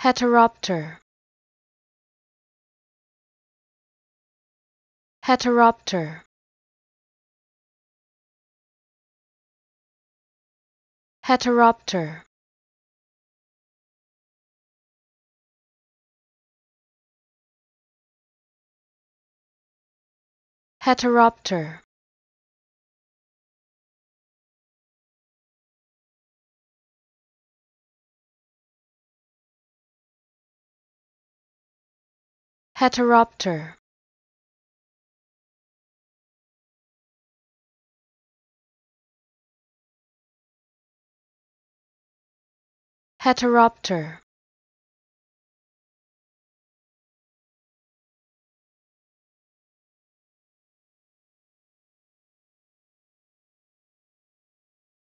Heteropter Heteropter Heteropter Heteropter Heteropter Heteropter